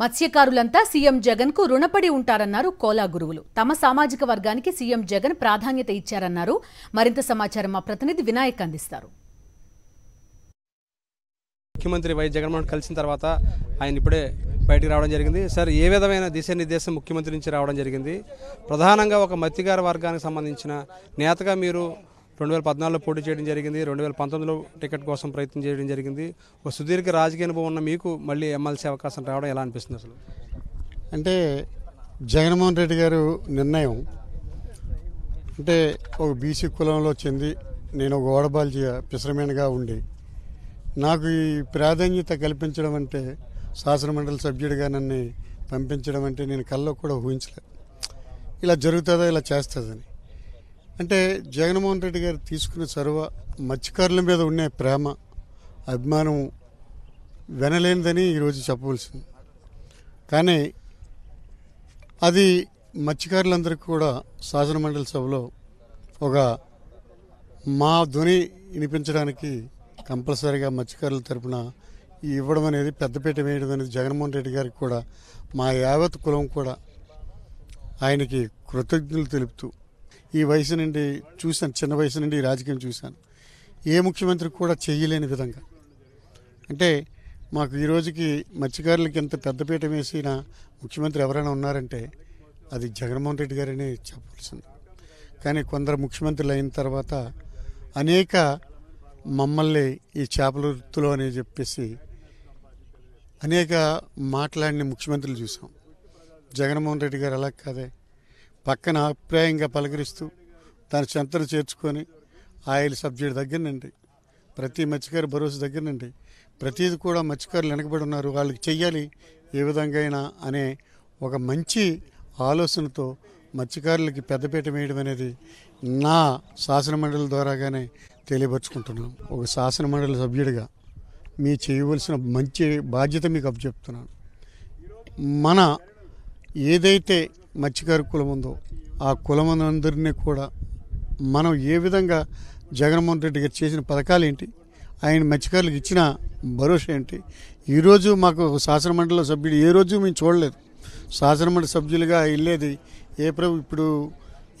మత్స్యకారులంతా CM Jagan కు రుణపడి ఉంటారన్నారు కోలా గురువులు తమ సామాజిక వర్గానికి సీఎం జగన్ ప్రాధాన్యత ఇచ్చారన్నారు మరింత సమాచారం మా ప్రతినిధి వినాయక్ అందిస్తారు ముఖ్యమంత్రి వైఎస్ జగన్మోహన్ కలిసిన తర్వాత ఆయన ఇప్పుడే బయటికి రావడం జరిగింది సార్ ఏ విధమైన దిశానిర్దేశం ముఖ్యమంత్రి నుంచి రావడం జరిగింది ప్రధానంగా ఒక మత్స్యకార వర్గానికి సంబంధించిన నేతగా మీరు రెండు వేల పద్నాలుగులో పోటీ చేయడం జరిగింది రెండు వేల పంతొమ్మిదిలో టికెట్ కోసం ప్రయత్నం చేయడం జరిగింది ఒక సుదీర్ఘ రాజకీయ అనుభవం ఉన్న మీకు మళ్ళీ ఎమ్మెల్సీ అవకాశం రావడం ఎలా అనిపిస్తుంది అసలు అంటే జగన్మోహన్ రెడ్డి గారు నిర్ణయం అంటే ఒక బీసీ కులంలో చెంది నేను ఒక ఓడబాల్జీ పిసరమేనగా ఉండి నాకు ఈ ప్రాధాన్యత కల్పించడం అంటే శాసనమండలి సభ్యుడిగా నన్ను పంపించడం అంటే నేను కల్లో కూడా ఊహించలేదు ఇలా జరుగుతుందో ఇలా చేస్తుందని అంటే జగన్మోహన్ రెడ్డి గారు తీసుకున్న చొరవ మత్స్యకారుల మీద ఉండే ప్రేమ అభిమానం వెనలేనిదని ఈరోజు చెప్పవలసింది కానీ అది మత్స్యకారులందరికీ కూడా శాసనమండలి సభలో ఒక మా ధ్వని వినిపించడానికి కంపల్సరీగా మత్స్యకారుల తరపున ఇవ్వడం అనేది పెద్దపీట వేయడం అనేది జగన్మోహన్ రెడ్డి గారికి కూడా మా యావత్ కులం కూడా ఆయనకి కృతజ్ఞతలు తెలుపుతూ ఈ వయసు నుండి చూశాను చిన్న వయసు నుండి రాజకీయం చూశాను ఏ ముఖ్యమంత్రి కూడా చేయలేని విధంగా అంటే మాకు ఈ రోజుకి మత్స్యకారులకి ఎంత పెద్దపీట వేసిన ముఖ్యమంత్రి ఎవరైనా ఉన్నారంటే అది జగన్మోహన్ రెడ్డి గారని చెప్పాల్సింది కానీ కొందరు ముఖ్యమంత్రులు అయిన తర్వాత అనేక మమ్మల్ని ఈ చేపల వృత్తులు అని చెప్పేసి అనేక మాట్లాడిన ముఖ్యమంత్రులు చూసాం జగన్మోహన్ రెడ్డి గారు అలా కాదే పక్కన అభిప్రాయంగా పలకరిస్తూ తన చెంతను చేర్చుకొని ఆయిల్ సబ్జెక్ట్ దగ్గర నుండి ప్రతి మత్స్యకారు భరోసా దగ్గర నుండి ప్రతిది కూడా మత్స్యకారులు వెనకబడి ఉన్నారు వాళ్ళకి చెయ్యాలి ఏ విధంగా అయినా అనే ఒక మంచి ఆలోచనతో మత్స్యకారులకి పెద్దపీట వేయడం అనేది నా శాసన మండలి ద్వారాగానే తెలియపరుచుకుంటున్నాను ఒక శాసన మండలి సభ్యుడిగా మీ చేయవలసిన మంచి బాధ్యత మీకు అప్పచెప్తున్నాను మన ఏదైతే మత్స్యకారు కులం ఉందో ఆ కులమందరినీ కూడా మనం ఏ విధంగా జగన్మోహన్ రెడ్డి గారు చేసిన పథకాలు ఏంటి ఆయన మత్స్యకారులకు ఇచ్చిన భరోసా ఏంటి ఈరోజు మాకు శాసనమండలిలో సభ్యుడు ఏ రోజు మేము చూడలేదు శాసనమండలి సభ్యులుగా వెళ్ళేది ఏ ప్రభు ఇప్పుడు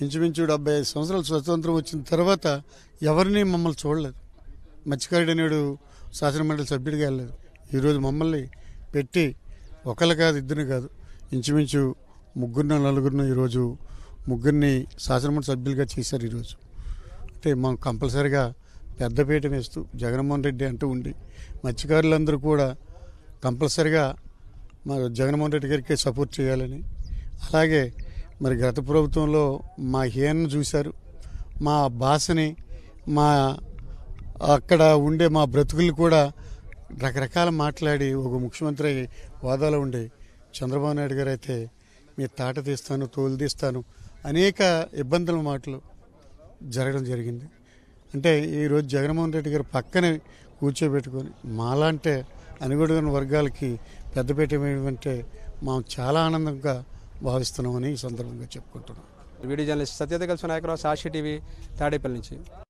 ఇంచుమించు డెబ్బై ఐదు సంవత్సరాలు స్వతంత్రం వచ్చిన తర్వాత ఎవరిని మమ్మల్ని చూడలేదు మత్స్యకారుడు అనేడు శాసనమండలి సభ్యుడిగా వెళ్ళలేదు ఈరోజు మమ్మల్ని పెట్టి ఒకళ్ళు కాదు ఇద్దరిని కాదు ఇంచుమించు ముగ్గురిన నలుగురిన ఈరోజు ముగ్గురిని శాసనమండలి సభ్యులుగా చేశారు ఈరోజు అంటే మనం కంపల్సరిగా పెద్దపీట వేస్తూ జగన్మోహన్ రెడ్డి అంటూ ఉండి మత్స్యకారులందరూ కూడా కంపల్సరిగా మా జగన్మోహన్ రెడ్డి గారికి సపోర్ట్ చేయాలని అలాగే మరి గత ప్రభుత్వంలో మా హీనను చూశారు మా భాషని మా అక్కడ ఉండే మా బ్రతుకుల్ని కూడా రకరకాల మాట్లాడి ఒక ముఖ్యమంత్రి హోదాలో ఉండే చంద్రబాబు నాయుడు గారు అయితే మీ తాట తీస్తాను తోలు తీస్తాను అనేక ఇబ్బందుల మాటలు జరగడం జరిగింది అంటే ఈరోజు జగన్మోహన్ రెడ్డి గారు పక్కనే కూర్చోబెట్టుకొని మాలాంటే అనుగుణ వర్గాలకి పెద్దపీట ఏమంటే మనం చాలా ఆనందంగా భావిస్తున్నామని ఈ సందర్భంగా చెప్పుకుంటున్నాం వీడియో జర్నలిస్ట్ సత్యత కలిసి నాయకరావు సాక్షి టీవీ తాడేపల్లి నుంచి